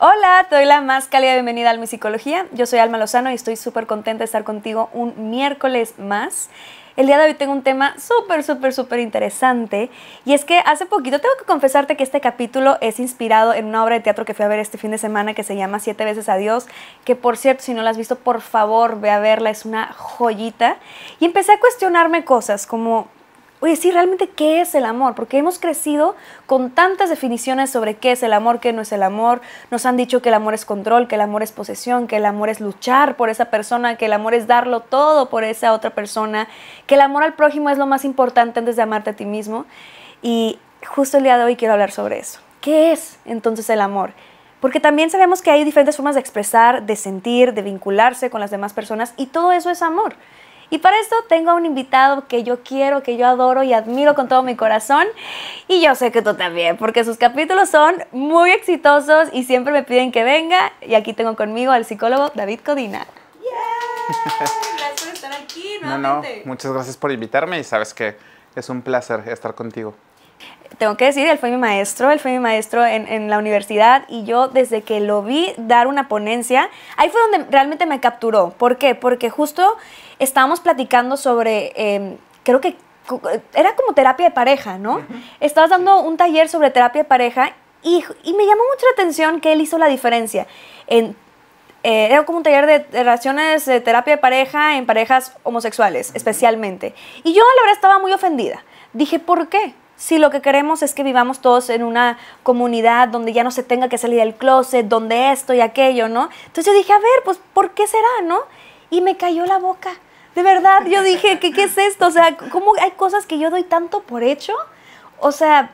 Hola, te doy la más cálida bienvenida al Mi Psicología. Yo soy Alma Lozano y estoy súper contenta de estar contigo un miércoles más. El día de hoy tengo un tema súper, súper, súper interesante. Y es que hace poquito tengo que confesarte que este capítulo es inspirado en una obra de teatro que fui a ver este fin de semana que se llama Siete veces a Dios. Que por cierto, si no la has visto, por favor ve a verla, es una joyita. Y empecé a cuestionarme cosas como oye, sí, realmente, ¿qué es el amor? Porque hemos crecido con tantas definiciones sobre qué es el amor, qué no es el amor. Nos han dicho que el amor es control, que el amor es posesión, que el amor es luchar por esa persona, que el amor es darlo todo por esa otra persona, que el amor al prójimo es lo más importante antes de amarte a ti mismo. Y justo el día de hoy quiero hablar sobre eso. ¿Qué es entonces el amor? Porque también sabemos que hay diferentes formas de expresar, de sentir, de vincularse con las demás personas y todo eso es amor. Y para esto tengo a un invitado que yo quiero, que yo adoro y admiro con todo mi corazón. Y yo sé que tú también, porque sus capítulos son muy exitosos y siempre me piden que venga. Y aquí tengo conmigo al psicólogo David Codina. Gracias por estar aquí nuevamente. muchas gracias por invitarme y sabes que es un placer estar contigo. Tengo que decir, él fue mi maestro, él fue mi maestro en, la universidad y yo desde que lo vi dar una ponencia, ahí fue donde realmente me capturó. ¿Por qué? Porque justo estábamos platicando sobre, em, creo que era como terapia de pareja, ¿no? Estabas dando un taller sobre terapia de pareja y, me llamó mucho la atención que él hizo la diferencia eh, era como un taller de, relaciones de eh, terapia de pareja en parejas homosexuales, especialmente. Y yo, la verdad, estaba muy ofendida. Dije, ¿por qué? si lo que queremos es que vivamos todos en una comunidad donde ya no se tenga que salir del closet, donde esto y aquello, ¿no? Entonces yo dije, a ver, pues, ¿por qué será, no? Y me cayó la boca. De verdad, yo dije, ¿qué, qué es esto? O sea, ¿cómo hay cosas que yo doy tanto por hecho? O sea,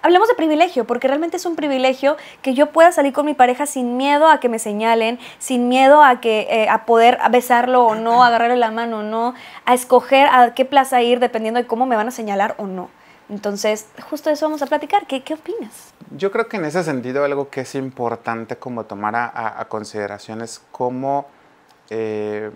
hablemos de privilegio, porque realmente es un privilegio que yo pueda salir con mi pareja sin miedo a que me señalen, sin miedo a que eh, a poder besarlo o no, agarrarle la mano o no, a escoger a qué plaza ir dependiendo de cómo me van a señalar o no. Entonces, justo eso vamos a platicar. ¿Qué, opinas? Yo creo que en ese sentido algo que es importante como tomar a, consideración es cómo eh,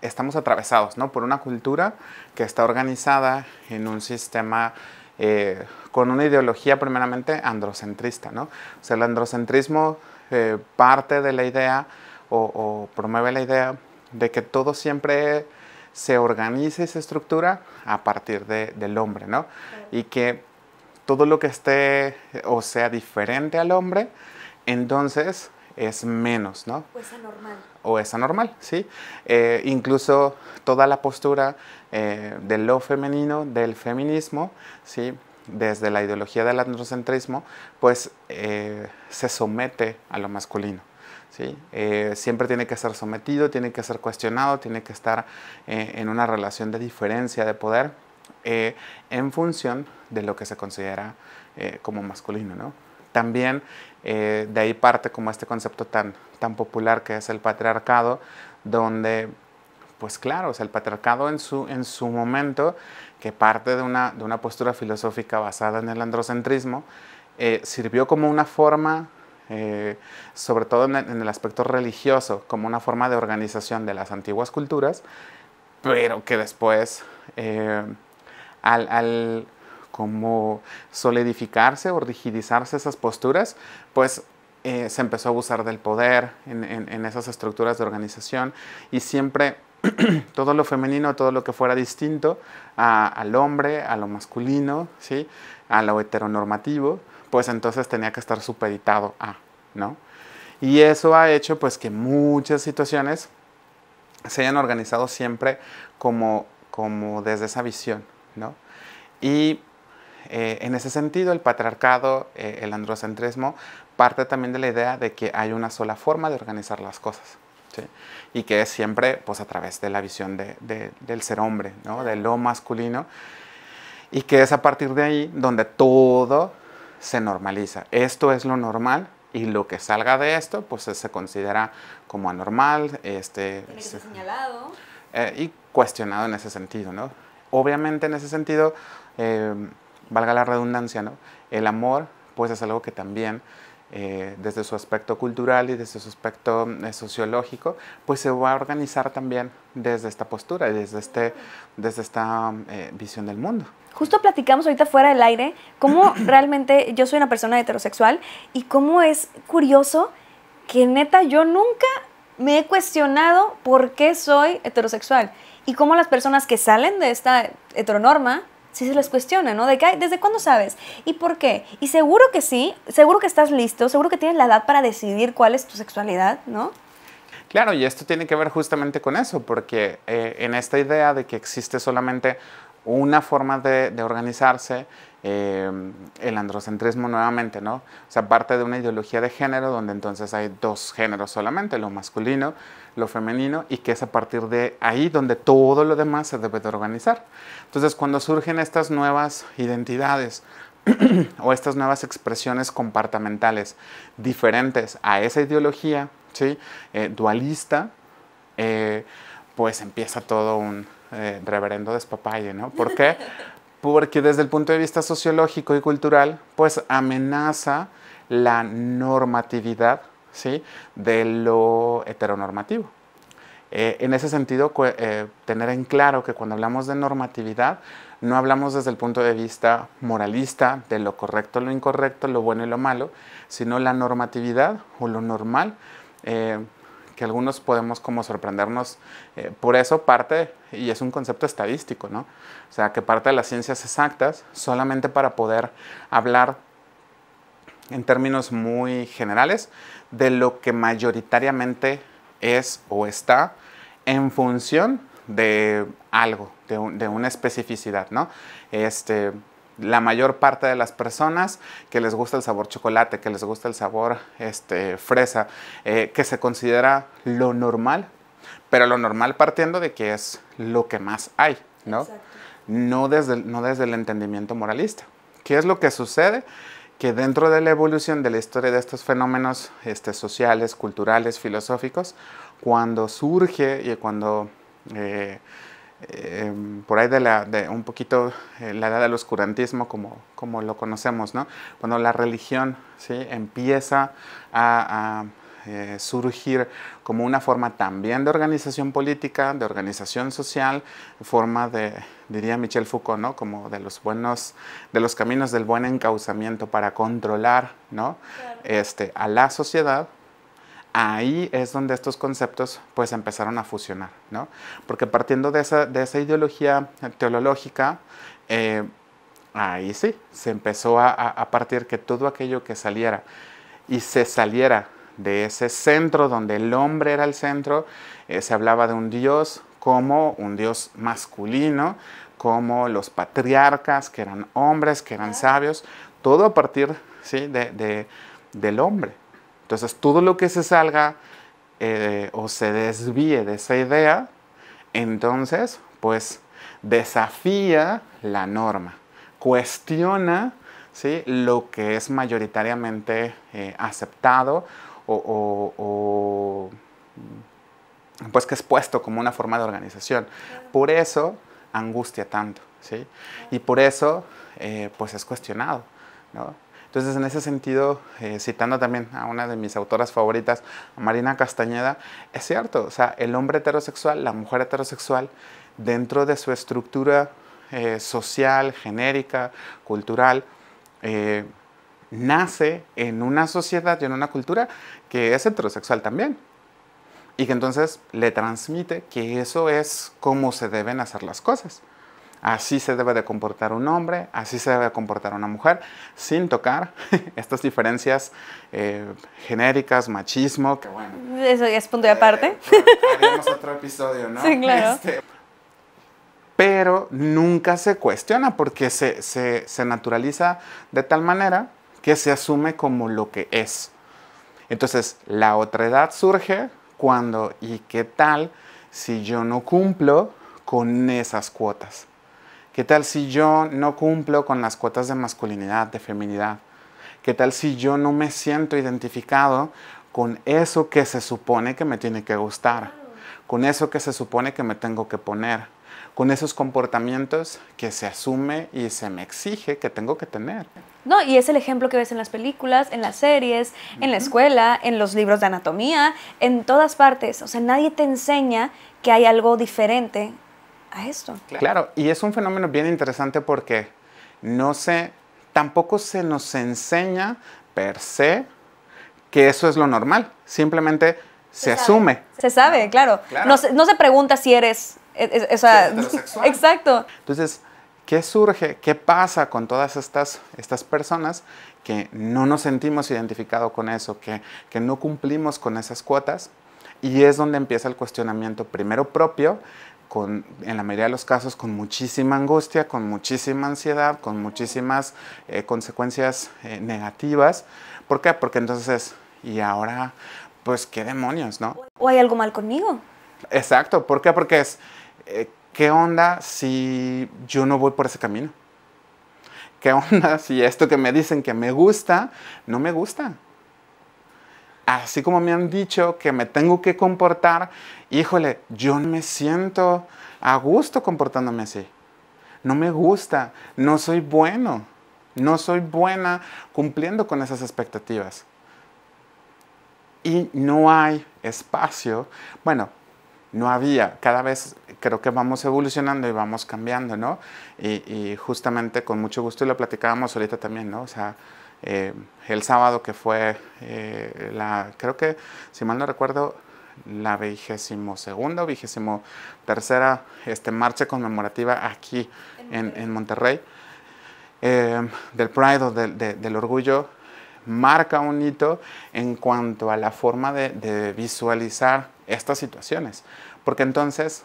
estamos atravesados ¿no? por una cultura que está organizada en un sistema eh, con una ideología primeramente androcentrista. ¿no? O sea, el androcentrismo eh, parte de la idea o, promueve la idea de que todo siempre se organice esa estructura a partir de, del hombre, ¿no? Y que todo lo que esté o sea diferente al hombre, entonces es menos, ¿no? O es anormal. O es anormal, sí. Eh, incluso toda la postura eh, de lo femenino, del feminismo, ¿sí? desde la ideología del androcentrismo, pues eh, se somete a lo masculino. Eh, siempre tiene que ser sometido, tiene que ser cuestionado, tiene que estar eh, en una relación de diferencia de poder eh, en función de lo que se considera como masculino, También de ahí parte como este concepto tan, tan popular que es el patriarcado, donde pues claro, o el patriarcado en su, en su momento, que parte de una, postura filosófica basada en el androcentrismo, sirvió como una forma eh, sobre todo en, el aspecto religioso, como una forma de organización de las antiguas culturas, pero que después eh, al, como solidificarse o rigidizarse esas posturas, pues eh, se empezó a abusar del poder en, esas estructuras de organización y siempre todo lo femenino, todo lo que fuera distinto al hombre, a lo masculino, ¿sí? a lo heteronormativo, pues entonces tenía que estar supeditado a, ¿no? Y eso ha hecho pues que muchas situaciones se hayan organizado siempre como, como desde esa visión, ¿no? Y eh, en ese sentido, el patriarcado, eh, el androcentrismo, parte también de la idea de que hay una sola forma de organizar las cosas. ¿sí? Y que es siempre pues, a través de la visión del ser hombre, ¿no? de lo masculino. Y que es a partir de ahí donde todo se normaliza. Esto es lo normal y lo que salga de esto, pues se considera como anormal. Este, señalado. Eh, y cuestionado en ese sentido, ¿no? Obviamente en ese sentido, eh, valga la redundancia, El amor, pues es algo que también... Eh, desde su aspecto cultural y desde su aspecto sociológico, pues se va a organizar también desde esta postura, desde, este, desde esta visión del mundo. Justo platicamos ahorita fuera del aire cómo realmente yo soy una persona heterosexual y cómo es curioso que neta yo nunca me he cuestionado por qué soy heterosexual y cómo las personas que salen de esta heteronorma sí se les cuestiona, ¿no? De ¿desde cuándo sabes? ¿Y por qué? Y seguro que sí, seguro que estás listo, seguro que tienes la edad para decidir cuál es tu sexualidad, ¿no? Claro, y esto tiene que ver justamente con eso, porque eh, en esta idea de que existe solamente una forma de, organizarse eh, el androcentrismo nuevamente, ¿no? O sea, parte de una ideología de género donde entonces hay dos géneros solamente, lo masculino, lo femenino, y que es a partir de ahí donde todo lo demás se debe de organizar. Entonces, cuando surgen estas nuevas identidades o estas nuevas expresiones compartamentales diferentes a esa ideología, ¿sí? Eh, dualista, eh, pues empieza todo un, eh, reverendo despapalle, ¿no? ¿Por qué? Porque desde el punto de vista sociológico y cultural, pues amenaza la normatividad, ¿sí? De lo heteronormativo. Eh, en ese sentido, eh, tener en claro que cuando hablamos de normatividad, no hablamos desde el punto de vista moralista de lo correcto, lo incorrecto, lo bueno y lo malo, sino la normatividad o lo normal que algunos podemos como sorprendernos eh, por eso parte, y es un concepto estadístico, ¿no? O sea, que parte de las ciencias exactas solamente para poder hablar en términos muy generales de lo que mayoritariamente es o está en función de algo, de, de una especificidad, ¿no? Este, la mayor parte de las personas que les gusta el sabor chocolate, que les gusta el sabor este, fresa, eh, que se considera lo normal, pero lo normal partiendo de que es lo que más hay, ¿no? No desde, no desde el entendimiento moralista. ¿Qué es lo que sucede? que dentro de la evolución de la historia de estos fenómenos este, sociales, culturales, filosóficos, cuando surge y cuando eh, Em, por ahí de, un poquito eh, la edad del oscurantismo como, lo conocemos, ¿no? Cuando la religión ¿sí? empieza a, eh, surgir como una forma también de organización política, de organización social, forma de, diría Michel Foucault, ¿no? Como de los buenos, de los caminos del buen encauzamiento para controlar, ¿no? Este, a la sociedad, ahí es donde estos conceptos pues empezaron a fusionar, ¿no? Porque partiendo de esa, ideología teológica, eh, ahí sí, se empezó a, partir que todo aquello que saliera y se saliera de ese centro donde el hombre era el centro, eh, se hablaba de un dios como un dios masculino, como los patriarcas que eran hombres, que eran sabios, todo a partir de, del hombre. Entonces, todo lo que se salga eh, o se desvíe de esa idea, entonces, pues desafía la norma, cuestiona ¿sí? lo que es mayoritariamente eh, aceptado o, pues que es puesto como una forma de organización. Por eso angustia tanto, ¿sí? Y por eso, eh, pues es cuestionado, ¿no? Entonces, en ese sentido, eh, citando también a una de mis autoras favoritas, a Marina Castañeda, es cierto, o sea, el hombre heterosexual, la mujer heterosexual, dentro de su estructura eh, social, genérica, cultural, eh, nace en una sociedad y en una cultura que es heterosexual también. Y que entonces le transmite que eso es como se deben hacer las cosas. Así se debe de comportar un hombre, así se debe de comportar una mujer, sin tocar estas diferencias eh, genéricas, machismo, que bueno. Eso ya es punto de aparte. Tenemos eh, otro episodio, ¿no? Este, pero nunca se cuestiona porque se, se naturaliza de tal manera que se asume como lo que es. Entonces, la otra edad surge cuando y qué tal si yo no cumplo con esas cuotas. ¿Qué tal si yo no cumplo con las cuotas de masculinidad, de feminidad? ¿Qué tal si yo no me siento identificado con eso que se supone que me tiene que gustar? Con eso que se supone que me tengo que poner? Con esos comportamientos que se asume y se me exige que tengo que tener. No, y es el ejemplo que ves en las películas, en las series, en la escuela, en los libros de anatomía, en todas partes. O sea, nadie te enseña que hay algo diferente Claro. y es un fenómeno bien interesante porque no se, tampoco se nos enseña per se que eso es lo normal, simplemente se, asume. Se sabe, claro. No, se, pregunta si eres, e, e, exacto. Entonces, ¿qué surge? ¿Qué pasa con todas estas, estas personas que no nos sentimos identificados con eso, que, que no cumplimos con esas cuotas? Y es donde empieza el cuestionamiento primero propio en la mayoría de los casos con muchísima angustia, con muchísima ansiedad, con muchísimas eh, consecuencias eh, negativas. ¿Por qué? Porque entonces, y ahora, pues qué demonios, ¿no? ¿O hay algo mal conmigo? Exacto, ¿por qué? Porque es, eh, ¿qué onda si yo no voy por ese camino? ¿Qué onda si esto que me dicen que me gusta, no me gusta? así como me han dicho que me tengo que comportar, híjole, yo no me siento a gusto comportándome así. No me gusta, no soy bueno, no soy buena cumpliendo con esas expectativas. Y no hay espacio, bueno, no había, cada vez creo que vamos evolucionando y vamos cambiando, ¿no? Y, justamente con mucho gusto lo platicábamos ahorita también, ¿no? O sea, eh, el sábado que fue eh, la, creo que, si mal no recuerdo, la vigésimo segunda o vigésimo tercera este, marcha conmemorativa aquí en, en Monterrey, eh, del Pride o del orgullo, marca un hito en cuanto a la forma de, visualizar estas situaciones, porque entonces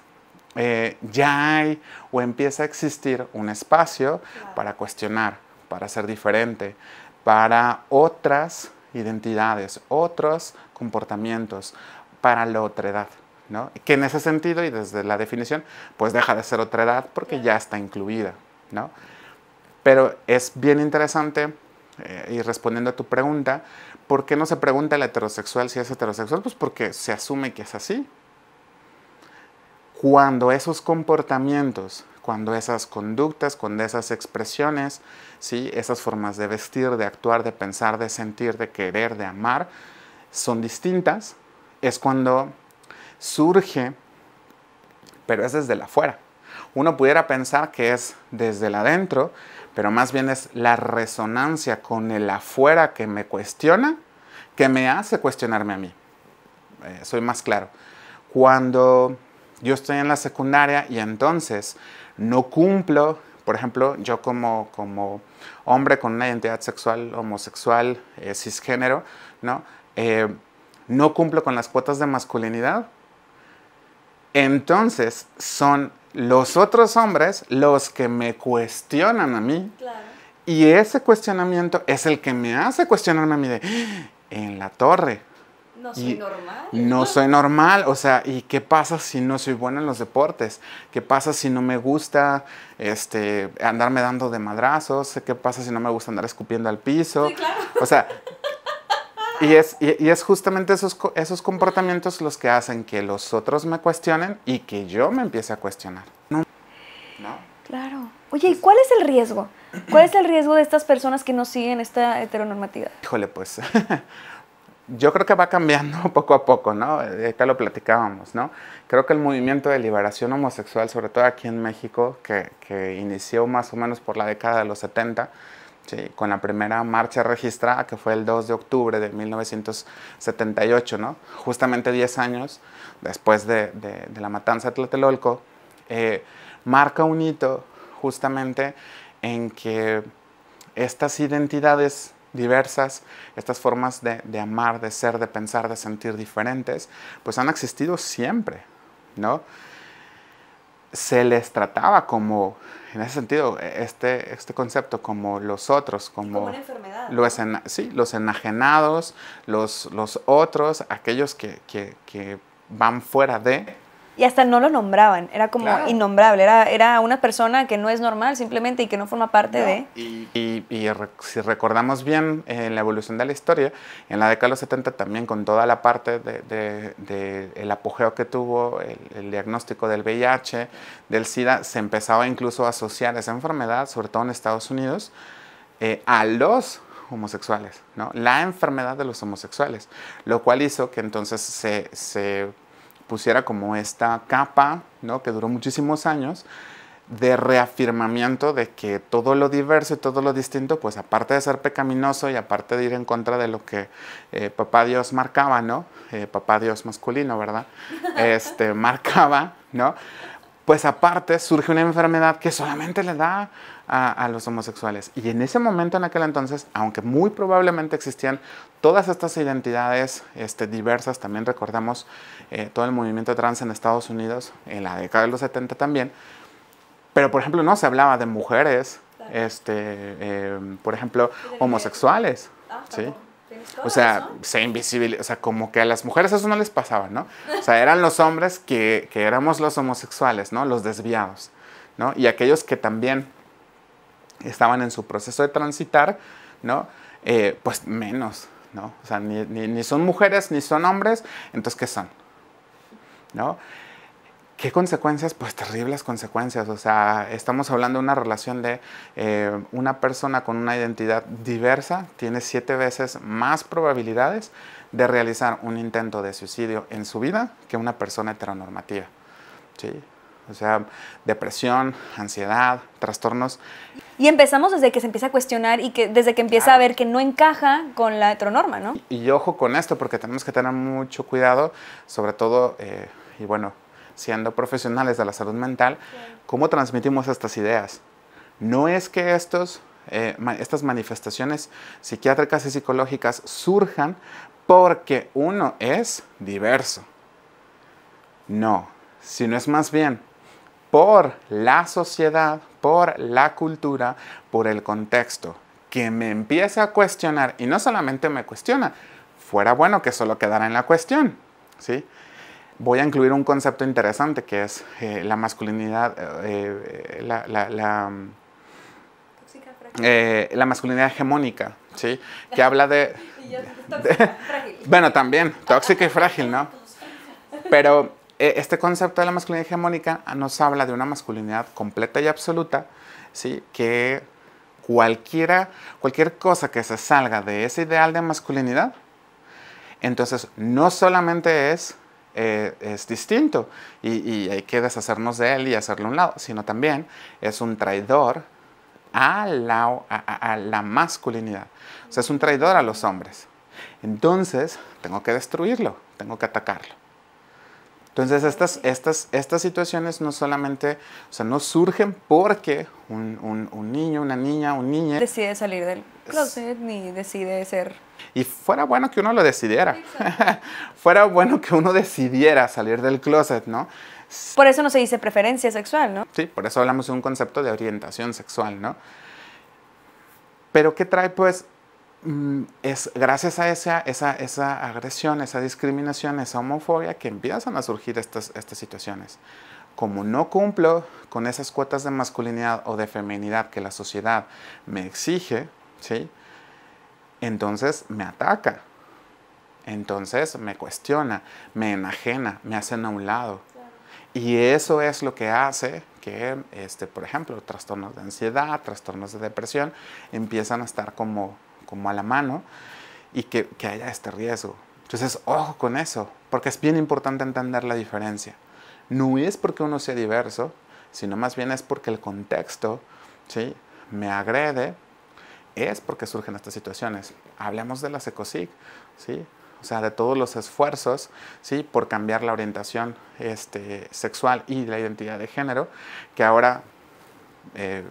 ya hay o empieza a existir un espacio para cuestionar, para ser diferente, para otras identidades, otros comportamientos, para la otredad. ¿no? Que en ese sentido y desde la definición, pues deja de ser otredad porque ya está incluida. ¿no? Pero es bien interesante, eh, y respondiendo a tu pregunta, ¿por qué no se pregunta el heterosexual si es heterosexual? Pues porque se asume que es así. Cuando esos comportamientos cuando esas conductas, cuando esas expresiones, ¿sí? esas formas de vestir, de actuar, de pensar, de sentir, de querer, de amar, son distintas, es cuando surge, pero es desde la afuera. Uno pudiera pensar que es desde el adentro, pero más bien es la resonancia con el afuera que me cuestiona, que me hace cuestionarme a mí. Eh, soy más claro. Cuando yo estoy en la secundaria y entonces no cumplo, por ejemplo, yo como, hombre con una identidad sexual homosexual, eh, cisgénero, ¿no? Eh, no cumplo con las cuotas de masculinidad, entonces son los otros hombres los que me cuestionan a mí. Y ese cuestionamiento es el que me hace cuestionarme a mí de, ah, en la torre, no soy normal. No soy normal, o sea, ¿y qué pasa si no soy buena en los deportes? ¿Qué pasa si no me gusta este, andarme dando de madrazos? ¿Qué pasa si no me gusta andar escupiendo al piso? O sea, y es, y, es justamente esos, esos comportamientos los que hacen que los otros me cuestionen y que yo me empiece a cuestionar. ¿No? ¿No? Claro. Oye, ¿y cuál es el riesgo? ¿Cuál es el riesgo de estas personas que no siguen esta heteronormatividad? Híjole, pues yo creo que va cambiando poco a poco, ¿no? Eh, Ahorita lo platicábamos, ¿no? Creo que el movimiento de liberación homosexual, sobre todo aquí en México, que, inició más o menos por la década de los 70, con la primera marcha registrada, que fue el 2 de octubre de 1978, ¿no? Justamente 10 años después de, la matanza de Tlatelolco, eh, marca un hito justamente en que estas identidades diversas, estas formas de, amar, de ser, de pensar, de sentir diferentes, pues han existido siempre, ¿no? Se les trataba como, en ese sentido, e, este, este concepto como los otros, como... una Los, sí, los enajenados, los, los otros, aquellos que van fuera de y hasta no lo nombraban, era como innombrable, era, era una persona que no es normal simplemente y que no forma parte de... Y, si recordamos bien eh, la evolución de la historia, en la década de los 70 también con toda la parte del de, el apogeo que tuvo el, diagnóstico del VIH, del SIDA, se empezaba incluso a asociar esa enfermedad, sobre todo en Estados Unidos, eh, a los homosexuales, ¿no? La enfermedad de los homosexuales, lo cual hizo que entonces se pusiera como esta capa, ¿no? Que duró muchísimos años de reafirmamiento de que todo lo diverso y todo lo distinto, pues aparte de ser pecaminoso y aparte de ir en contra de lo que eh, papá Dios marcaba, ¿no? Eh, papá Dios masculino, ¿verdad? Este, marcaba, ¿no? Pues aparte surge una enfermedad que solamente le da a, los homosexuales. Y en ese momento, en aquel entonces, aunque muy probablemente existían todas estas identidades este, diversas, también recordamos eh, todo el movimiento trans en Estados Unidos, en la década de los 70 también, pero por ejemplo no se hablaba de mujeres, este, em, por ejemplo, homosexuales. Ah, ¿sí? O sea, se invisibiliza, o sea, como que a las mujeres eso no les pasaba, ¿no? O sea, eran los hombres que, que éramos los homosexuales, ¿no? Los desviados, ¿no? Y aquellos que también estaban en su proceso de transitar, ¿no? Eh, pues menos, ¿no? O sea, ni, son mujeres, ni son hombres, entonces, ¿qué son? ¿No? ¿Qué consecuencias? Pues terribles consecuencias. O sea, estamos hablando de una relación de eh, una persona con una identidad diversa tiene siete veces más probabilidades de realizar un intento de suicidio en su vida que una persona heteronormativa. ¿sí? O sea, depresión, ansiedad, trastornos. Y empezamos desde que se empieza a cuestionar y que desde que empieza a ver que no encaja con la heteronorma, ¿no? Y, ojo con esto, porque tenemos que tener mucho cuidado, sobre todo, eh, y bueno, siendo profesionales de la salud mental, cómo transmitimos estas ideas. No es que estos, eh, estas manifestaciones psiquiátricas y psicológicas surjan porque uno es diverso. No, sino es más bien por la sociedad, por la cultura, por el contexto, que me empiece a cuestionar y no solamente me cuestiona, fuera bueno que solo quedara en la cuestión, ¿sí? Voy a incluir un concepto interesante que es eh, la masculinidad, eh, eh, la, la, masculinidad hegemónica, ¿sí? Que habla de bueno, también, tóxica y frágil, ¿no? Pero eh, este concepto de la masculinidad hegemónica nos habla de una masculinidad completa y absoluta, ¿sí? que cualquiera, cualquier cosa que se salga de ese ideal de masculinidad, entonces no solamente es, eh, es distinto y, hay que deshacernos de él y hacerlo a un lado, sino también es un traidor a la, a la, masculinidad. O sea, es un traidor a los hombres. Entonces, tengo que destruirlo, tengo que atacarlo. Entonces, estas, estas, estas situaciones no solamente, o sea, no surgen porque un, un niño, una niña, un niño... Decide salir del closet ni decide ser... Y fuera bueno que uno lo decidiera. fuera bueno que uno decidiera salir del closet, ¿no? Por eso no se dice preferencia sexual, ¿no? Sí, por eso hablamos de un concepto de orientación sexual, ¿no? Pero ¿qué trae pues Mm, es gracias a esa, esa, agresión, esa discriminación, esa homofobia que empiezan a surgir estas, estas situaciones. Como no cumplo con esas cuotas de masculinidad o de feminidad que la sociedad me exige, ¿sí? entonces me ataca, entonces me cuestiona, me enajena, me hacen a un lado. Y eso es lo que hace que, este, por ejemplo, trastornos de ansiedad, trastornos de depresión empiezan a estar como como a la mano y que, que haya este riesgo. Entonces, ojo con eso, porque es bien importante entender la diferencia. No es porque uno sea diverso, sino más bien es porque el contexto ¿sí? me agrede, es porque surgen estas situaciones. Hablemos de la ECOSIC, ¿sí? o sea, de todos los esfuerzos ¿sí? por cambiar la orientación este, sexual y la identidad de género, que ahora eh,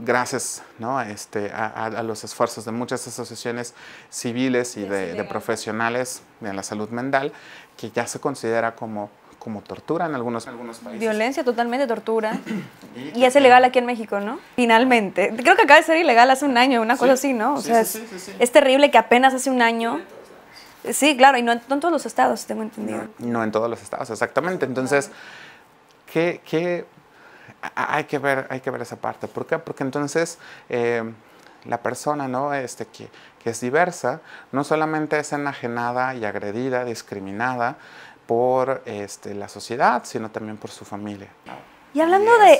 gracias ¿no? este, a, los esfuerzos de muchas asociaciones civiles y de, profesionales de la salud mental, que ya se considera como, como tortura en algunos, países. Violencia totalmente, tortura. y, es ilegal aquí en México, ¿no? Finalmente. Creo que acaba de ser ilegal hace un año, una cosa así, ¿no? O sí, sí, es, terrible que apenas hace un año... Sí, claro, y no en, todos los estados, tengo entendido. No, en todos los estados, exactamente. Entonces, qué hay que ver, hay que ver esa parte. ¿Por qué? Porque entonces eh, la persona ¿no? este, que, que es diversa no solamente es enajenada y agredida, discriminada por este, la sociedad, sino también por su familia. Y hablando de...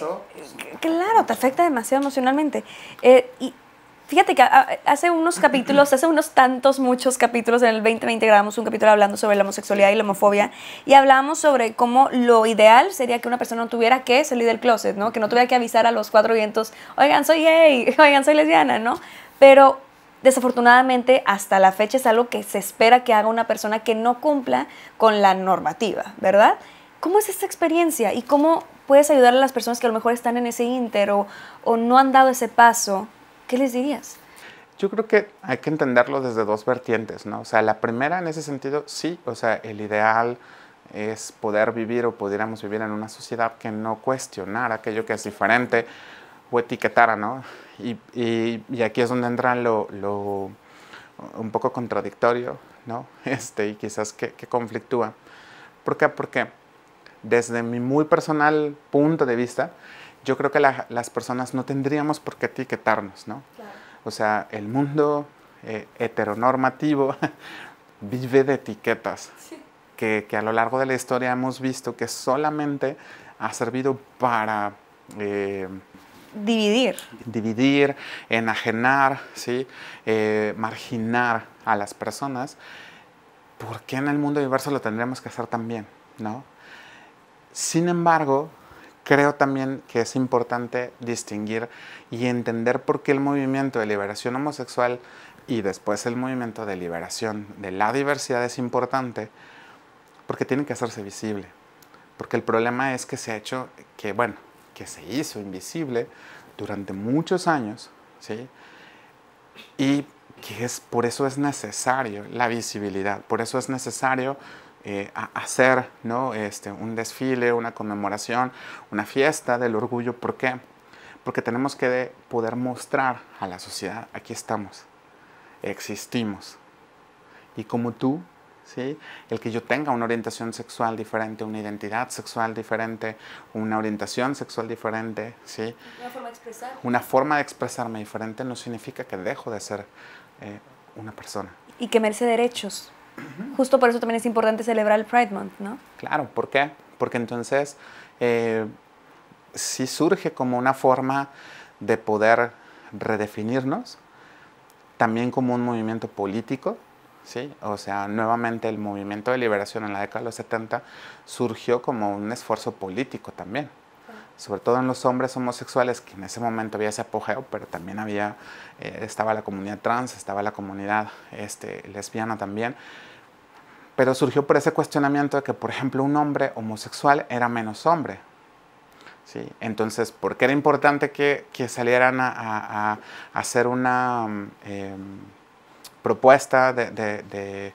Claro, te afecta demasiado emocionalmente. Eh, y Fíjate que ah, hace unos capítulos, hace unos tantos, muchos capítulos, en el 2020 grabamos un capítulo hablando sobre la homosexualidad y la homofobia y hablábamos sobre cómo lo ideal sería que una persona no tuviera que salir del closet, ¿no? Que no tuviera que avisar a los cuatro vientos, oigan, soy gay, oigan, soy lesbiana, ¿no? Pero desafortunadamente hasta la fecha es algo que se espera que haga una persona que no cumpla con la normativa, ¿verdad? ¿Cómo es esta experiencia y cómo puedes ayudar a las personas que a lo mejor están en ese inter o no han dado ese paso ¿Qué les dirías? Yo creo que hay que entenderlo desde dos vertientes, ¿no? O sea, la primera en ese sentido, sí, o sea, el ideal es poder vivir o pudiéramos vivir en una sociedad que no cuestionara aquello que es diferente o etiquetara, ¿no? Y, y, aquí es donde entra lo, lo, un poco contradictorio, ¿no? Este, y quizás que, que conflictúa. ¿Por qué? Porque desde mi muy personal punto de vista, yo creo que las personas no tendríamos por qué etiquetarnos, ¿no? O sea, el mundo eh, heteronormativo vive de etiquetas que, a lo largo de la historia hemos visto que solamente ha servido para... Eh, dividir. Dividir, enajenar, ¿sí? Eh, marginar a las personas. ¿Por qué en el mundo diverso lo tendríamos que hacer también? ¿no? Sin embargo, creo también que es importante distinguir y entender por qué el movimiento de liberación homosexual y después el movimiento de liberación de la diversidad es importante, porque tiene que hacerse visible. Porque el problema es que se ha hecho, que bueno, que se hizo invisible durante muchos años, ¿sí? Y que es, por eso es necesario la visibilidad, por eso es necesario eh, hacer ¿no? este, un desfile, una conmemoración, una fiesta del orgullo. ¿Por qué? Porque tenemos que poder mostrar a la sociedad, aquí estamos, existimos. Y como tú, ¿sí? el que yo tenga una orientación sexual diferente, una identidad sexual diferente, una orientación sexual diferente, ¿sí? una, forma de expresarme diferente no significa que dejo de ser eh, una persona. Y que merece derechos. Justo por eso también es importante celebrar el Pride Month, ¿no? Claro, ¿por qué? Porque entonces eh, sí surge como una forma de poder redefinirnos, también como un movimiento político, ¿sí? O sea, nuevamente el movimiento de liberación en la década de los 70 surgió como un esfuerzo político también, sobre todo en los hombres homosexuales, que en ese momento había ese apogeo, pero también había, eh, estaba la comunidad trans, estaba la comunidad este, lesbiana también. Pero surgió por ese cuestionamiento de que, por ejemplo, un hombre homosexual era menos hombre. ¿sí? Entonces, ¿por qué era importante que, salieran a, hacer una em, propuesta de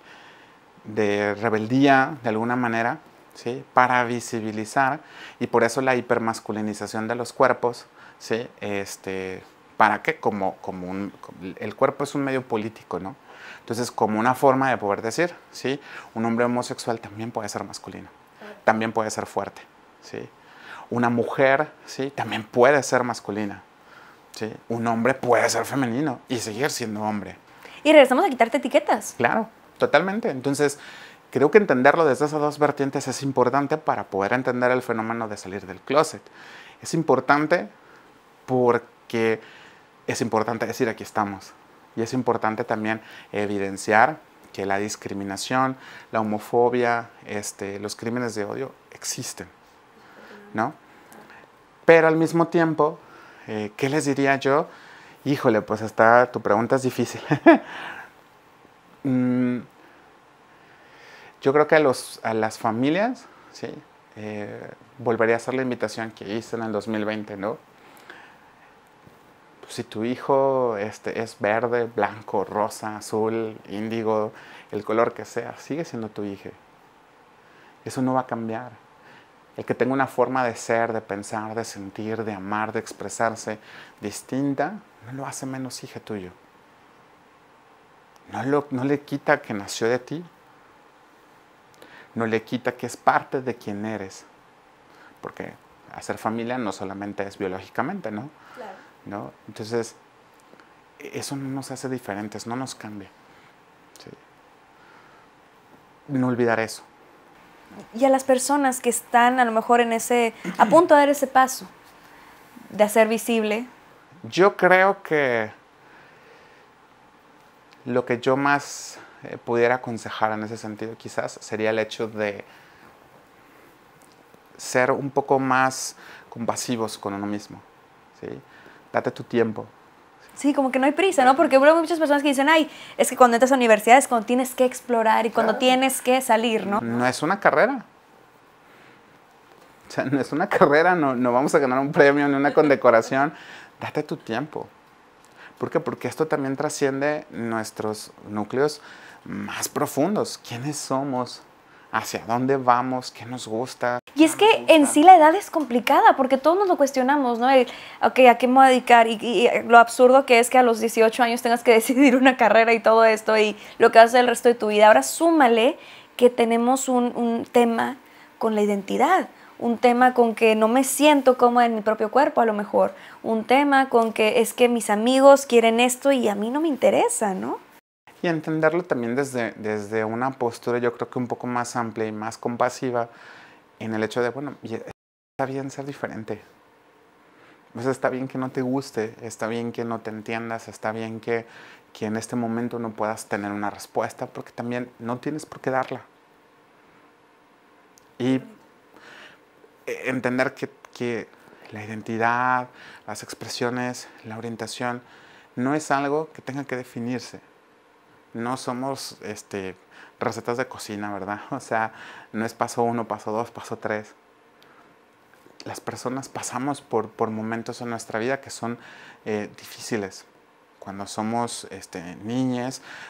rebeldía, de alguna manera? ¿sí? para visibilizar y por eso la hipermasculinización de los cuerpos, ¿sí? este, para que como, como un, el cuerpo es un medio político, ¿no? Entonces, como una forma de poder decir, ¿sí? un hombre homosexual también puede ser masculino, también puede ser fuerte, ¿sí? una mujer ¿sí? también puede ser masculina, ¿sí? un hombre puede ser femenino y seguir siendo hombre. Y regresamos a quitarte etiquetas. Claro, totalmente. Entonces, Creo que entenderlo desde esas dos vertientes es importante para poder entender el fenómeno de salir del closet. Es importante porque es importante decir aquí estamos. Y es importante también evidenciar que la discriminación, la homofobia, este, los crímenes de odio existen. ¿No? Pero al mismo tiempo, eh, ¿qué les diría yo? Híjole, pues está, tu pregunta es difícil. mm, yo creo que a, los, las familias, ¿sí? Eh, volvería a hacer la invitación que hice en el 2020, ¿no? Pues, si tu hijo este, es verde, blanco, rosa, azul, índigo, el color que sea, sigue siendo tu hijo. Eso no va a cambiar. El que tenga una forma de ser, de pensar, de sentir, de amar, de expresarse distinta, no lo hace menos hijo tuyo. no le quita que nació de ti, no le quita que es parte de quien eres. Porque hacer familia no solamente es biológicamente, ¿no? Claro. ¿No? Entonces, eso no nos hace diferentes, no nos cambia. No olvidar eso. Y a las personas que están a lo mejor en ese, a punto de dar ese paso, de hacer visible. Yo creo que lo que yo más eh, pudiera aconsejar en ese sentido quizás sería el hecho de ser un poco más compasivos con uno mismo. ¿sí? Date tu tiempo. Sí, como que no hay prisa, ¿no? Porque veo muchas personas que dicen, ay, es que cuando entras a universidades, cuando tienes que explorar y cuando tienes que salir, ¿no? No es una carrera. O sea, no es una carrera, no, no vamos a ganar un premio ni una condecoración. Date tu tiempo. ¿Por qué? Porque esto también trasciende nuestros núcleos más profundos. ¿Quiénes somos? ¿Hacia dónde vamos? ¿Qué nos gusta? Y es que en sí la edad es complicada porque todos nos lo cuestionamos, ¿no? ok, ¿a qué me dedicar? Y, eh, lo absurdo que es que a los 18 años tengas que decidir una carrera y todo esto y lo que vas el resto de tu vida. Ahora súmale que tenemos un, tema con la identidad un tema con que no me siento como en mi propio cuerpo a lo mejor, un tema con que es que mis amigos quieren esto y a mí no me interesa, ¿no? y entenderlo también desde, desde una postura yo creo que un poco más amplia y más compasiva en el hecho de, bueno, e, está bien ser diferente. está bien que no te guste, está bien que no te entiendas, está bien que, que en este momento no puedas tener una respuesta, porque también no tienes por qué darla. Y e, entender que, que la identidad, las expresiones, la orientación, no es algo que tenga que definirse, no somos este, recetas de cocina, ¿verdad? O sea, no es paso uno, paso dos, paso tres. Las personas pasamos por, momentos en nuestra vida que son eh, difíciles. Cuando somos este,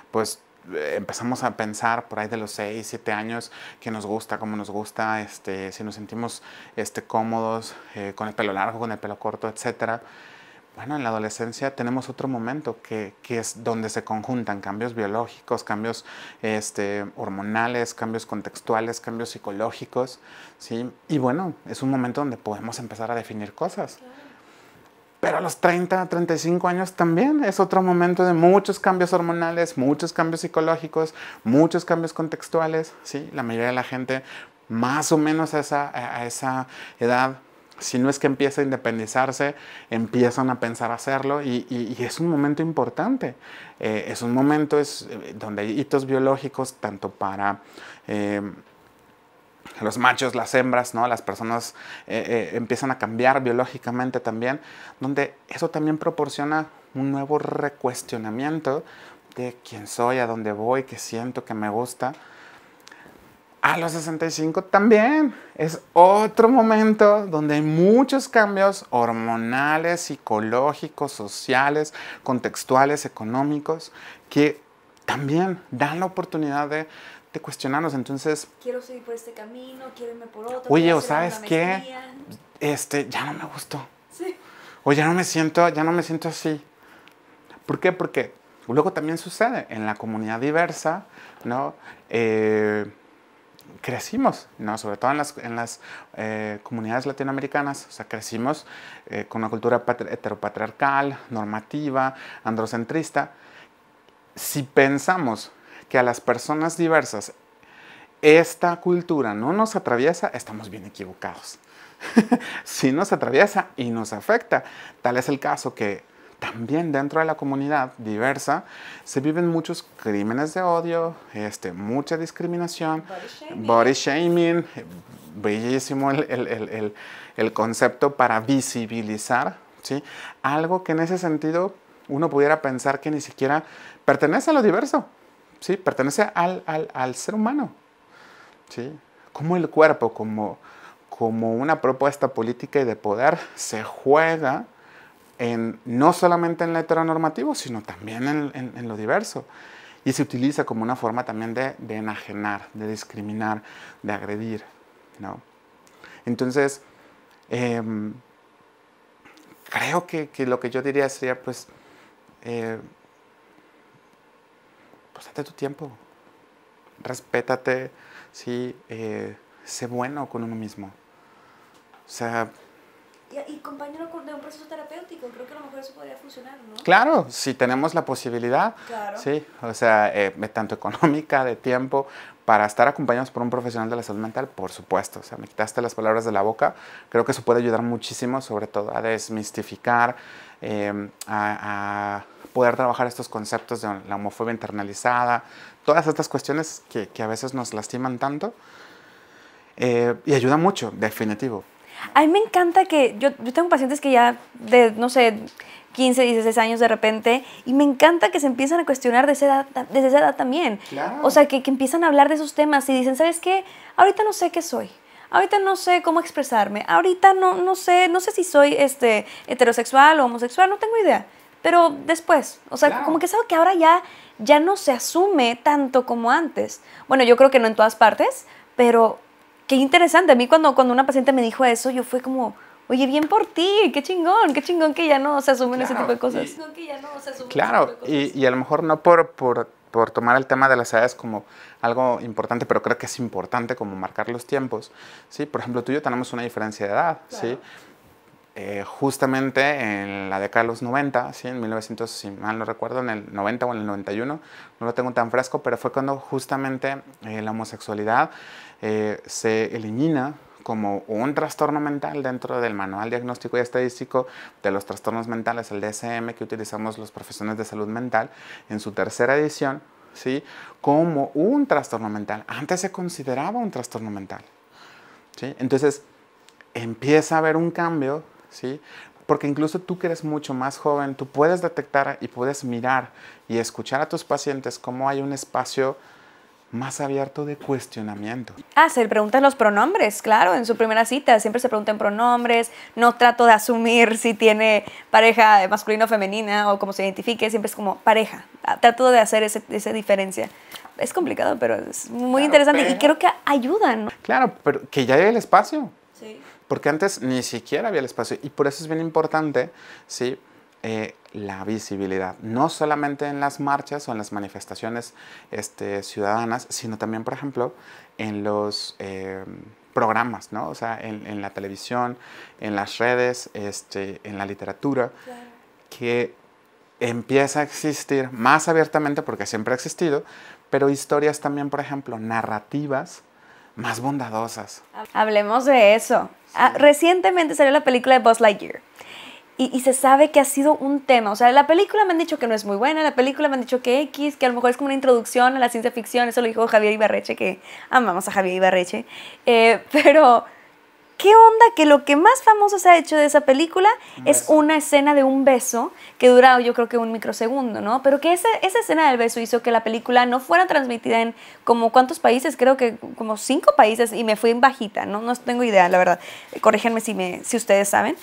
pues eh, empezamos a pensar por ahí de los seis, siete años qué nos gusta, cómo nos gusta, este, si nos sentimos este, cómodos eh, con el pelo largo, con el pelo corto, etcétera bueno, en la adolescencia tenemos otro momento que, que es donde se conjuntan cambios biológicos, cambios este, hormonales, cambios contextuales, cambios psicológicos, ¿sí? Y bueno, es un momento donde podemos empezar a definir cosas. Pero a los 30, 35 años también es otro momento de muchos cambios hormonales, muchos cambios psicológicos, muchos cambios contextuales, ¿sí? La mayoría de la gente más o menos a esa, a esa edad si no es que empieza a independizarse, empiezan a pensar hacerlo y, es un momento importante. Eh, es un momento eh, donde hay hitos biológicos tanto para... Eh, los machos, las hembras, las personas empiezan a cambiar biológicamente también, donde eso también proporciona un nuevo recuestionamiento de quién soy, a dónde voy, qué siento, qué me gusta, a los 65 también es otro momento donde hay muchos cambios hormonales, psicológicos, sociales, contextuales, económicos, que también dan la oportunidad de, cuestionarnos. Entonces... Quiero seguir por este camino, quiero irme por otro. Oye, o sabes qué? Este, ya no me gustó. Sí. O ya no me siento, ya no me siento así. ¿Por qué? Porque luego también sucede en la comunidad diversa, ¿no? Eh, crecimos, ¿no? sobre todo en las, eh, comunidades latinoamericanas, o sea, crecimos eh, con una cultura heteropatriarcal, normativa, androcentrista. Si pensamos que a las personas diversas esta cultura no nos atraviesa, estamos bien equivocados. si nos atraviesa y nos afecta, tal es el caso que también dentro de la comunidad diversa se viven muchos crímenes de odio, este, mucha discriminación, body shaming, bellísimo el, concepto para visibilizar, ¿sí? algo que en ese sentido uno pudiera pensar que ni siquiera pertenece a lo diverso, ¿sí? pertenece al, ser humano, ¿sí? como el cuerpo, como, como una propuesta política y de poder se juega no solamente en lo heteronormativo, sino también en, lo diverso. Y se utiliza como una forma también de, enajenar, de discriminar, de agredir. Entonces, em, creo que, lo que yo diría sería, pues, eh, pues, tu tiempo, respétate, eh, sé bueno con uno mismo. O sea, y, y compañero de un proceso terapéutico. Creo que a lo mejor eso podría funcionar, ¿no? Claro, si tenemos la posibilidad, sí, o sea, eh, tanto económica, de tiempo, para estar acompañados por un profesional de la salud mental, por supuesto. O sea, me quitaste las palabras de la boca. Creo que eso puede ayudar muchísimo, sobre todo a desmistificar, em, a, poder trabajar estos conceptos de la homofobia internalizada, todas estas cuestiones que, a veces nos lastiman tanto. Eh, y ayuda mucho, definitivo. A mí me encanta que yo, yo tengo pacientes que ya de, no sé, 15, 16 años de repente, y me encanta que se empiezan a cuestionar desde esa edad, también. O sea, que, que, empiezan a hablar de esos temas y dicen, ¿sabes qué? Ahorita no sé qué soy. Ahorita no sé cómo expresarme. Ahorita no, no sé, no sé si soy este, heterosexual o homosexual, no tengo idea. Pero después, o sea, como que es que ahora ya, ya no se asume tanto como antes. Bueno, yo creo que no en todas partes, pero Qué interesante. A mí cuando, cuando una paciente me dijo eso, yo fue como, oye, bien por ti, qué chingón, qué chingón que ya no se asumen ese tipo de cosas. claro, y, a lo mejor no por, por, tomar el tema de las edades como algo importante, pero creo que es importante como marcar los tiempos, ¿sí? Por ejemplo, tú y yo tenemos una diferencia de edad, ¿sí? Eh, justamente en la década de los 90, ¿sí? en 1900, si mal no recuerdo, en el 90 o en el 91, no lo tengo tan fresco, pero fue cuando justamente eh, la homosexualidad eh, se elimina como un trastorno mental dentro del Manual Diagnóstico y Estadístico de los Trastornos Mentales, el DSM, que utilizamos los profesionales de salud mental, en su tercera edición, ¿sí? como un trastorno mental. Antes se consideraba un trastorno mental. Entonces, empieza a haber un cambio ¿sí? porque incluso tú que eres mucho más joven, tú puedes detectar y puedes mirar y escuchar a tus pacientes cómo hay un espacio más abierto de cuestionamiento. Ah, se preguntan los pronombres, claro, en su primera cita siempre se preguntan pronombres, no trato de asumir si tiene pareja masculina o femenina o cómo se identifique, siempre es como pareja, ah, trato de hacer ese, esa diferencia. Es complicado, pero es muy interesante y creo que ayudan. Claro, pero que ya hay el espacio, porque antes ni siquiera había el espacio y por eso es bien importante, ¿sí? Eh, la visibilidad, no solamente en las marchas o en las manifestaciones este, ciudadanas, sino también, por ejemplo, en los em, programas, ¿no? O sea, en, la televisión, en las redes, este, en la literatura, que empieza a existir más abiertamente, porque siempre ha existido, pero historias también, por ejemplo, narrativas más bondadosas. Hablemos de eso. Ah, recientemente salió la película de Buzz Lightyear. Y, se sabe que ha sido un tema. O sea, la película me han dicho que no es muy buena, la película me han dicho que X, que a lo mejor es como una introducción a la ciencia ficción. Eso lo dijo Javier Ibarreche, que amamos a Javier Ibarreche. Eh, pero ¿Qué onda que lo que más famoso se ha hecho de esa película es una escena de un beso que duraba yo creo que un microsegundo, ¿no? Pero que esa, esa escena del beso hizo que la película no fuera transmitida en como cuántos países, creo que como cinco países y me fui en bajita, ¿no? No tengo idea, la verdad. Eh, corríjanme si, si ustedes saben.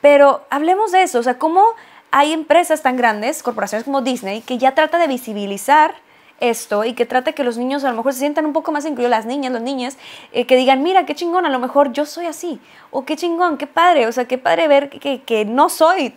Pero hablemos de eso, o sea, cómo hay empresas tan grandes, corporaciones como Disney, que ya trata de visibilizar esto y que trate que los niños a lo mejor se sientan un poco más incluidos, las niñas, los niños, eh, que digan, mira, qué chingón, a lo mejor yo soy así, o qué chingón, qué padre, o sea, qué padre ver que, no soy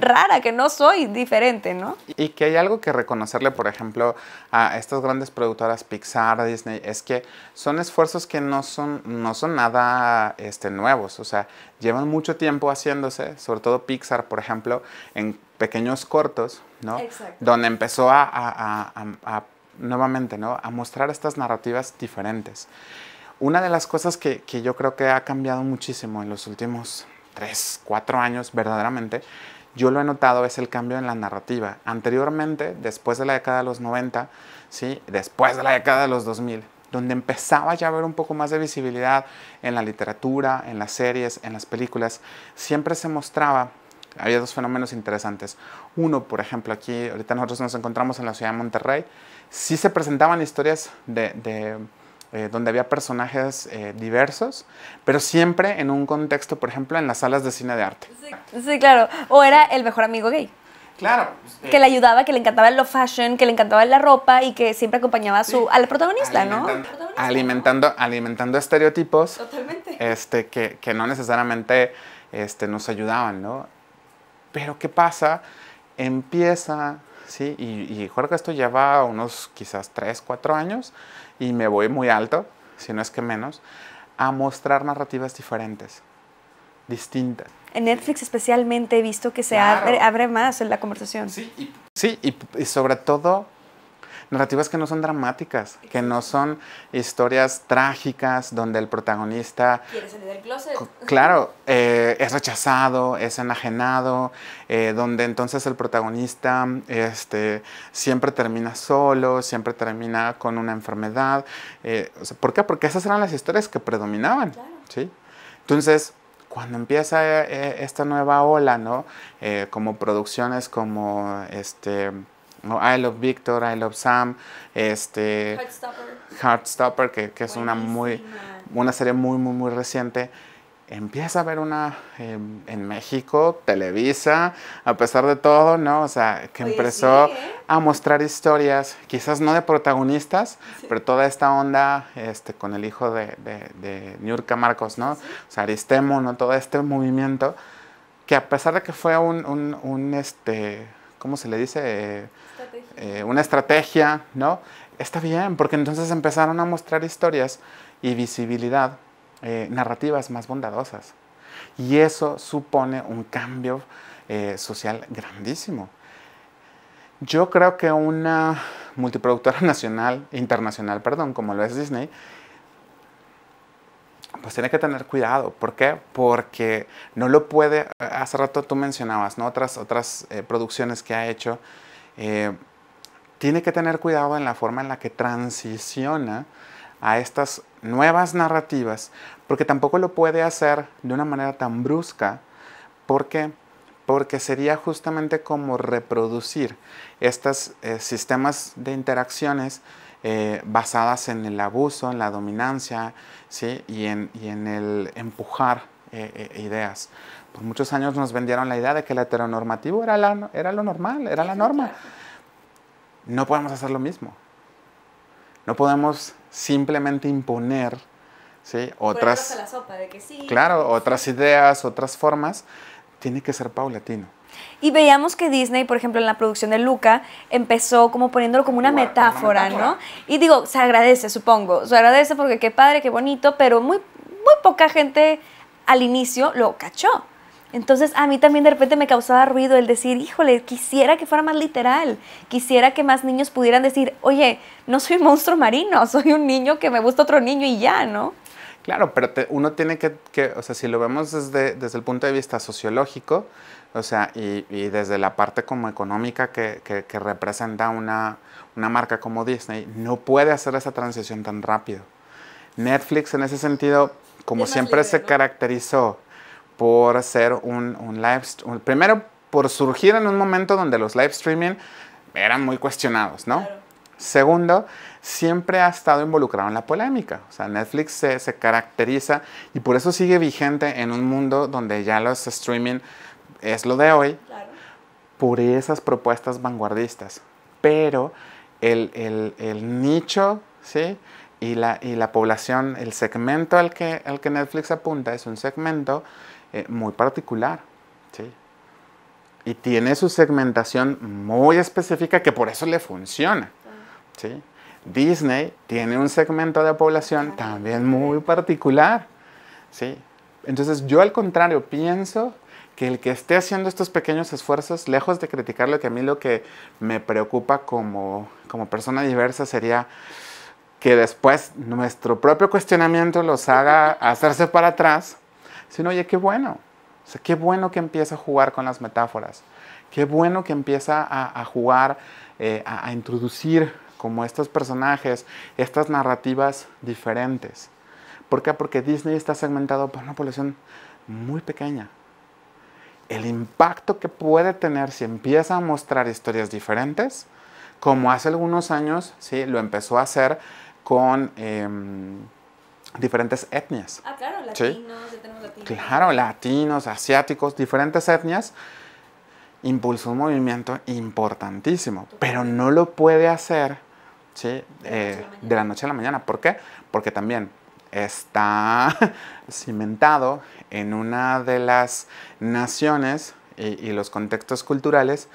rara, que no soy diferente, ¿no? Y que hay algo que reconocerle, por ejemplo, a estas grandes productoras Pixar, Disney, es que son esfuerzos que no son, no son nada este, nuevos, o sea, llevan mucho tiempo haciéndose, sobre todo Pixar, por ejemplo, en pequeños cortos, ¿no? Exacto. Donde empezó a nuevamente, ¿no? A mostrar estas narrativas diferentes. Una de las cosas que, yo creo que ha cambiado muchísimo en los últimos 3, 4 años, verdaderamente, yo lo he notado es el cambio en la narrativa. Anteriormente, después de la década de los 90, ¿sí? después de la década de los 2000, donde empezaba ya a haber un poco más de visibilidad en la literatura, en las series, en las películas, siempre se mostraba había dos fenómenos interesantes. Uno, por ejemplo, aquí ahorita nosotros nos encontramos en la ciudad de Monterrey, sí se presentaban historias de, eh, donde había personajes eh, diversos, pero siempre en un contexto, por ejemplo, en las salas de cine de arte. Sí, claro. O era el mejor amigo gay. Claro. que le ayudaba, que le encantaba lo fashion, que le encantaba la ropa y que siempre acompañaba a su, al protagonista, ¿no? alimentando, alimentando estereotipos. Totalmente. Este, que, que no necesariamente este, nos ayudaban, ¿no? Pero ¿qué pasa? Empieza, ¿sí? Y, y Jorge, esto lleva unos quizás tres, cuatro años y me voy muy alto, si no es que menos, a mostrar narrativas diferentes, distintas. En Netflix especialmente he visto que se abre, más en la conversación. Sí, y sobre todo narrativas que no son dramáticas, que no son historias trágicas donde el protagonista... Quiere salir del closet. Claro, eh, es rechazado, es enajenado, eh, donde entonces el protagonista este, siempre termina solo, siempre termina con una enfermedad. Eh, ¿Por qué? Porque esas eran las historias que predominaban. ¿sí? Entonces, cuando empieza esta nueva ola, ¿no? como producciones como este I Love Victor, I Love Sam, este, Heartstopper, que, es una, muy, una serie muy, muy, muy reciente. Empieza a ver una em, en México, Televisa, a pesar de todo, ¿no? O sea, que empezó ¿eh? a mostrar historias, quizás no de protagonistas, pero toda esta onda este, con el hijo de, de, Niurka Marcos, ¿no? O sea, Aristemo, ¿no? Todo este movimiento que a pesar de que fue un, este, ¿cómo se le dice? Eh, una estrategia, ¿no? Está bien, porque entonces empezaron a mostrar historias y visibilidad, eh, narrativas más bondadosas. Y eso supone un cambio eh, social grandísimo. Yo creo que una multiproductora nacional, internacional, perdón, como lo es Disney, pues tiene que tener cuidado. ¿Por qué? Porque no lo puede, hace rato tú mencionabas, ¿no? Otras, otras producciones que ha hecho eh, tiene que tener cuidado en la forma en la que transiciona a estas nuevas narrativas, porque tampoco lo puede hacer de una manera tan brusca, porque porque sería justamente como reproducir estos eh, sistemas de interacciones eh, basadas en el abuso, en la dominancia y, en, el empujar ideas por pues, muchos años nos vendieron la idea de que el heteronormativo era, la, era lo normal, era la norma. No podemos hacer lo mismo. No podemos simplemente imponer ¿sí? otras... Claro, otras ideas, otras formas. Tiene que ser paulatino. Y veíamos que Disney, por ejemplo, en la producción de Luca, empezó como poniéndolo como una, metáfora, una metáfora, ¿no? Y digo, se agradece, supongo. Se agradece porque qué padre, qué bonito, pero muy, muy poca gente al inicio lo cachó. Entonces a mí también de repente me causaba ruido el decir, híjole, quisiera que fuera más literal, quisiera que más niños pudieran decir, oye, no soy monstruo marino, soy un niño que me gusta otro niño y ya, ¿no? Claro, pero uno tiene que, o sea, si lo vemos desde, el punto de vista sociológico, o sea, y, desde la parte como económica que, representa una, marca como Disney, no puede hacer esa transición tan rápido. Netflix en ese sentido, como siempre se caracterizó por hacer un, un live Primero, por surgir en un momento donde los live streaming eran muy cuestionados, ¿no? Segundo, siempre ha estado involucrado en la polémica. O sea, Netflix se, se, caracteriza y por eso sigue vigente en un mundo donde ya los streaming es lo de hoy, por esas propuestas vanguardistas. Pero el, el, el nicho, ¿sí? Y la, y la población, el segmento al que, al que Netflix apunta es un segmento eh, muy particular. Y tiene su segmentación muy específica que por eso le funciona. ¿sí? Disney tiene un segmento de población también muy particular. Entonces yo al contrario pienso que el que esté haciendo estos pequeños esfuerzos, lejos de criticarlo, que a mí lo que me preocupa como persona diversa sería que después nuestro propio cuestionamiento los haga hacerse para atrás sino, oye, qué bueno. O sea, qué bueno que empieza a jugar con las metáforas. Qué bueno que empieza a, jugar, eh, a, introducir como estos personajes, estas narrativas diferentes. ¿Por qué? Porque Disney está segmentado por una población muy pequeña. El impacto que puede tener si empieza a mostrar historias diferentes, como hace algunos años, sí, lo empezó a hacer con, em, diferentes etnias. Ah, claro, latinos, latinos. Claro, latinos, asiáticos, diferentes etnias. Impulsó un movimiento importantísimo, pero no lo puede hacer ¿sí? de, la noche a la eh, mañana. ¿Por qué? Porque también está cimentado en una de las naciones y, los contextos culturales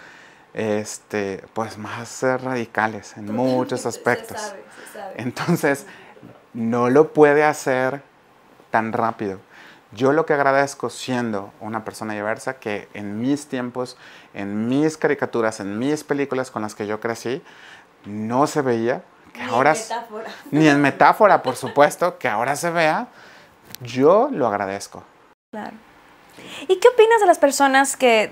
este, pues más radicales en muchos aspectos. Entonces, no lo puede hacer tan rápido. Yo lo que agradezco siendo una persona diversa, que en mis tiempos, en mis caricaturas, en mis películas con las que yo crecí, no se veía, que ni ahora... En metáfora. Ni en metáfora, por supuesto, que ahora se vea, yo lo agradezco. Claro. ¿Y qué opinas de las personas que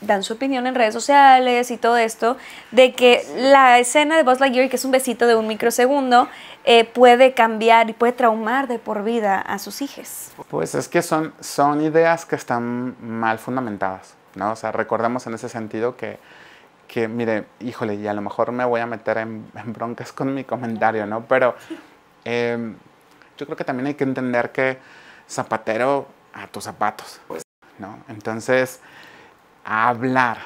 dan su opinión en redes sociales y todo esto, de que la escena de Buzz Lightyear, que es un besito de un microsegundo, eh, puede cambiar y puede traumar de por vida a sus hijos. Pues es que son, son ideas que están mal fundamentadas, ¿no? O sea, recordemos en ese sentido que, que, mire, híjole, y a lo mejor me voy a meter en, broncas con mi comentario, ¿no? Pero em, yo creo que también hay que entender que zapatero a tus zapatos, ¿no? Entonces hablar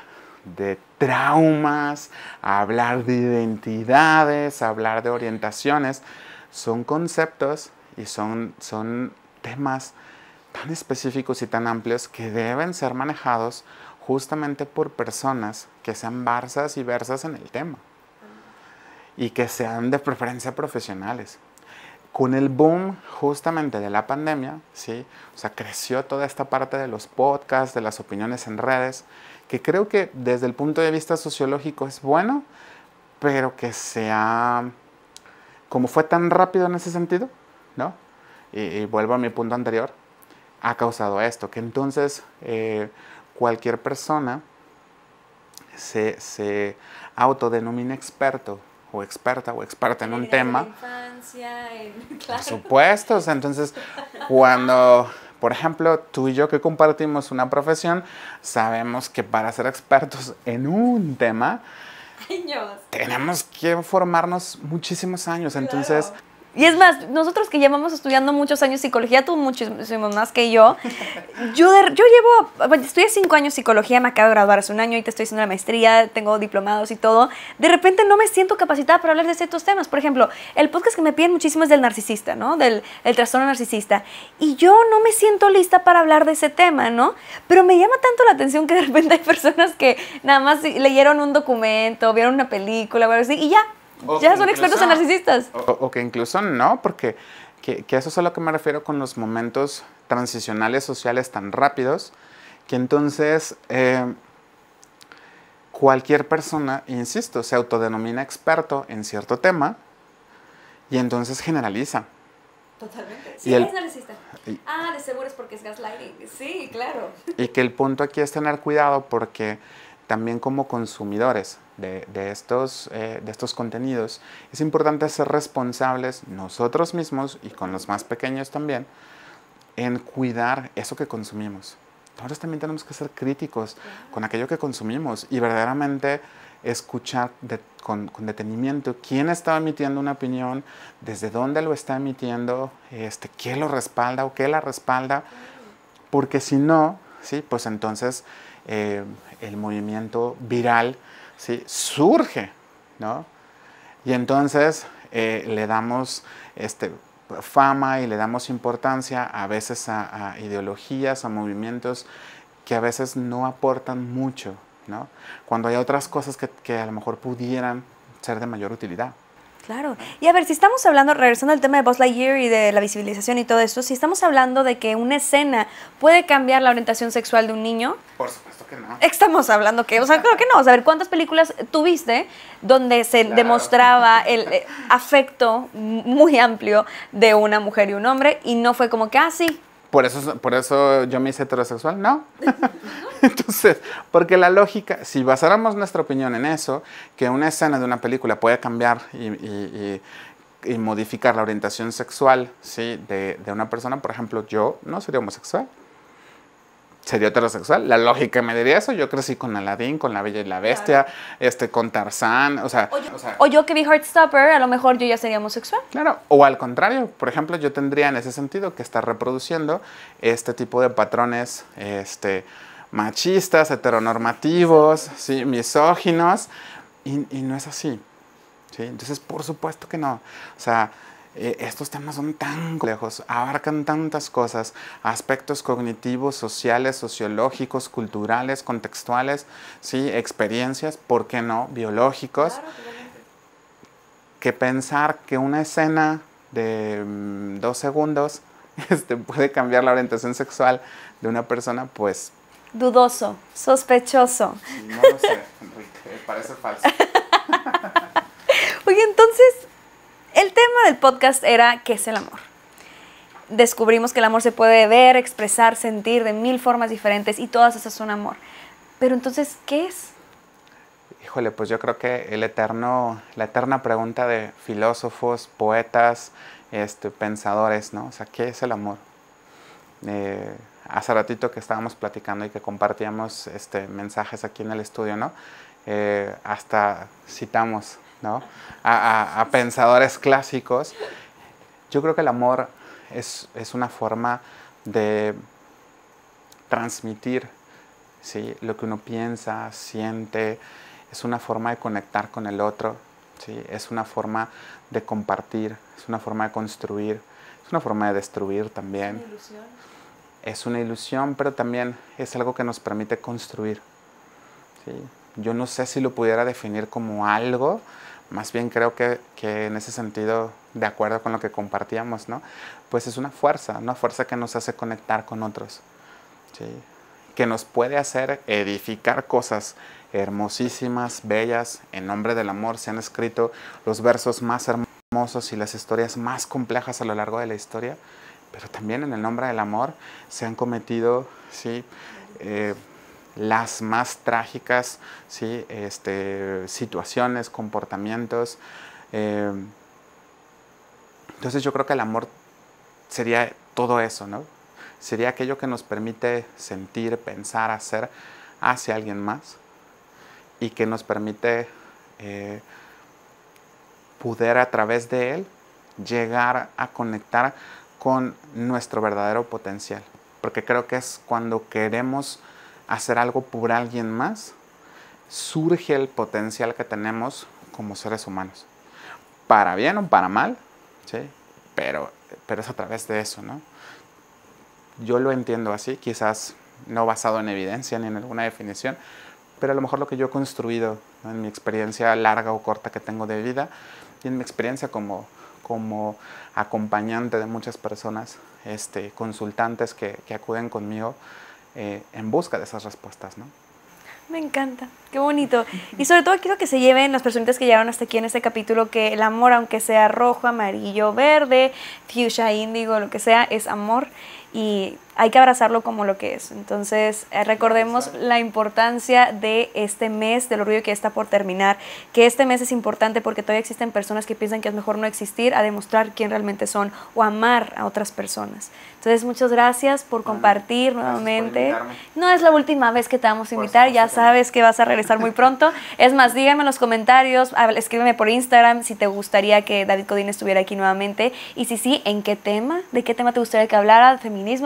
de traumas, hablar de identidades, hablar de orientaciones, son conceptos y son, temas tan específicos y tan amplios que deben ser manejados justamente por personas que sean varsas y versas en el tema y que sean de preferencia profesionales con el boom justamente de la pandemia, ¿sí? O sea, creció toda esta parte de los podcasts, de las opiniones en redes, que creo que desde el punto de vista sociológico es bueno, pero que sea, como fue tan rápido en ese sentido, ¿no? Y, vuelvo a mi punto anterior, ha causado esto, que entonces eh, cualquier persona se, se autodenomina experto o experta o experta en un tema. Infancia, Por supuesto, entonces cuando, por ejemplo, tú y yo que compartimos una profesión, sabemos que para ser expertos en un tema, tenemos que formarnos muchísimos años. Entonces, y es más, nosotros que llevamos estudiando muchos años psicología, tú muchísimo más que yo, yo, yo llevo, bueno, estudié cinco años psicología, me acabo de graduar hace un año y te estoy haciendo la maestría, tengo diplomados y todo. De repente no me siento capacitada para hablar de ciertos temas. Por ejemplo, el podcast que me piden muchísimo es del narcisista, ¿no? Del trastorno narcisista. Y yo no me siento lista para hablar de ese tema, ¿no? Pero me llama tanto la atención que de repente hay personas que nada más leyeron un documento, vieron una película o algo así y ya, ya son expertos en narcisistas. O, que incluso no, porque eso es a lo que me refiero con los momentos transicionales sociales tan rápidos, que entonces eh, cualquier persona, insisto, se autodenomina experto en cierto tema y entonces generaliza. Totalmente. Sí, es narcisista. ah, de seguro es porque es gaslighting. Sí, claro. Y que el punto aquí es tener cuidado porque también como consumidores, de, estos, eh, de estos contenidos, es importante ser responsables nosotros mismos y con los más pequeños también en cuidar eso que consumimos. Nosotros también tenemos que ser críticos con aquello que consumimos y verdaderamente escuchar con, detenimiento quién está emitiendo una opinión, desde dónde lo está emitiendo, este, qué lo respalda o qué la respalda, porque si no, ¿sí? pues entonces eh, el movimiento viral ¿sí? surge, ¿no? Y entonces eh, le damos este, fama y le damos importancia a veces a, ideologías, a movimientos que a veces no aportan mucho, Cuando hay otras cosas que a lo mejor pudieran ser de mayor utilidad. Claro. Y a ver, si estamos hablando, regresando al tema de Buzz Lightyear y de la visibilización y todo esto, si estamos hablando de que una escena puede cambiar la orientación sexual de un niño. Por supuesto que no. Estamos hablando que, o sea, creo que no. a ver, ¿cuántas películas tuviste donde se demostraba el eh, afecto muy amplio de una mujer y un hombre y no fue como que, ah, sí, por eso, por eso yo me hice heterosexual, no. Entonces, porque la lógica, si basáramos nuestra opinión en eso, que una escena de una película puede cambiar y, modificar la orientación sexual ¿sí? de una persona, por ejemplo, yo no sería homosexual sería heterosexual. La lógica me diría eso. Yo crecí con Aladdin, con La Bella y la Bestia, este, con Tarzán, o sea o, yo, que vi Heartstopper, a lo mejor yo ya sería homosexual. Claro, o al contrario. Por ejemplo, yo tendría en ese sentido que estar reproduciendo este tipo de patrones este, machistas, heteronormativos, ¿sí? misóginos, y, no es así. ¿sí? Entonces, por supuesto que no. O sea... Eh, estos temas son tan complejos, abarcan tantas cosas, aspectos cognitivos, sociales, sociológicos, culturales, contextuales, ¿sí? experiencias, ¿por qué no? Biológicos, que pensar que una escena de mm, dos segundos este, puede cambiar la orientación sexual de una persona, pues... Dudoso, sospechoso. No lo sé, Enrique, parece falso. Oye, entonces, el tema del podcast era ¿qué es el amor? Descubrimos que el amor se puede ver, expresar, sentir de mil formas diferentes y todas esas son amor. Pero entonces, ¿qué es? Híjole, pues yo creo que el eterno, la eterna pregunta de filósofos, poetas, este, pensadores, ¿no? O sea, ¿qué es el amor? Eh, hace ratito que estábamos platicando y que compartíamos este, mensajes aquí en el estudio, ¿no? Eh, hasta citamos ¿no? A, pensadores clásicos. Yo creo que el amor es, es una forma de transmitir ¿sí? lo que uno piensa, siente, es una forma de conectar con el otro, ¿sí? es una forma de compartir, es una forma de construir, es una forma de destruir también. Es una ilusión, es una ilusión pero también es algo que nos permite construir. ¿sí? Yo no sé si lo pudiera definir como algo, más bien creo que, en ese sentido, de acuerdo con lo que compartíamos, ¿no? Pues es una fuerza, una fuerza que nos hace conectar con otros, que nos puede hacer edificar cosas hermosísimas, bellas, en nombre del amor se han escrito los versos más hermosos y las historias más complejas a lo largo de la historia, pero también en el nombre del amor se han cometido, sí, eh, las más trágicas ¿sí? este, situaciones, comportamientos. Eh, entonces yo creo que el amor sería todo eso, ¿no? Sería aquello que nos permite sentir, pensar, hacer hacia alguien más y que nos permite eh, poder a través de él llegar a conectar con nuestro verdadero potencial. Porque creo que es cuando queremos hacer algo por alguien más, surge el potencial que tenemos como seres humanos. Para bien o para mal, pero, pero es a través de eso, ¿no? Yo lo entiendo así, quizás no basado en evidencia ni en alguna definición, pero a lo mejor lo que yo he construido en mi experiencia larga o corta que tengo de vida y en mi experiencia como, acompañante de muchas personas, este, consultantes que acuden conmigo, eh, en busca de esas respuestas, ¿no? Me encanta, qué bonito. Y sobre todo quiero que se lleven las personas que llegaron hasta aquí en este capítulo que el amor, aunque sea rojo, amarillo, verde, fuchsia, índigo, lo que sea, es amor y hay que abrazarlo como lo que es. Entonces, eh, recordemos la importancia de este mes del orgullo que está por terminar, que este mes es importante porque todavía existen personas que piensan que es mejor no existir a demostrar quién realmente son o amar a otras personas. Entonces, muchas gracias por compartir nuevamente. no es la última vez que te vamos a invitar, ya sabes que vas a regresar muy pronto. es más, díganme en los comentarios, escríbeme por Instagram si te gustaría que David Codín estuviera aquí nuevamente y si sí, en qué tema, de qué tema te gustaría que hablara,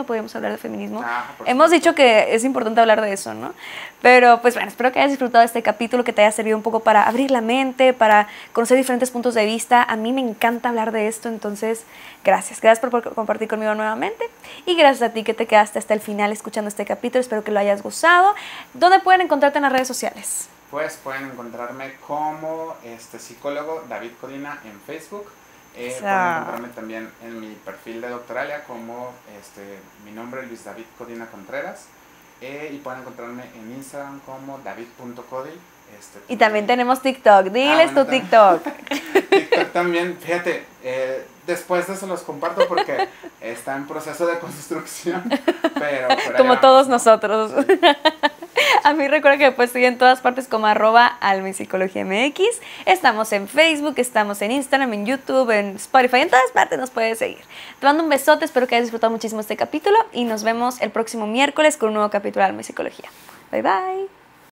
podríamos hablar de feminismo. Hemos dicho que es importante hablar de eso, ¿no? Pero pues bueno, espero que hayas disfrutado de este capítulo, que te haya servido un poco para abrir la mente, para conocer diferentes puntos de vista. A mí me encanta hablar de esto, entonces gracias. Gracias por compartir conmigo nuevamente y gracias a ti que te quedaste hasta el final escuchando este capítulo. Espero que lo hayas gozado. ¿Dónde pueden encontrarte en las redes sociales? Pues pueden encontrarme como este psicólogo David Colina en Facebook eh, pueden encontrarme también en mi perfil de Doctoralia como este, mi nombre es Luis David Codina Contreras eh, y pueden encontrarme en Instagram como david.codi este, y también tenemos TikTok. Ah, Diles tu TikTok. TikTok también, fíjate, eh, después de eso los comparto porque está en proceso de construcción. como todos nosotros. A mí recuerda que pues estoy en todas partes como arroba Estamos en Facebook, estamos en Instagram, en YouTube, en Spotify, en todas partes nos puedes seguir. Te mando un besote, espero que hayas disfrutado muchísimo este capítulo y nos vemos el próximo miércoles con un nuevo capítulo de alma psicología. Bye bye.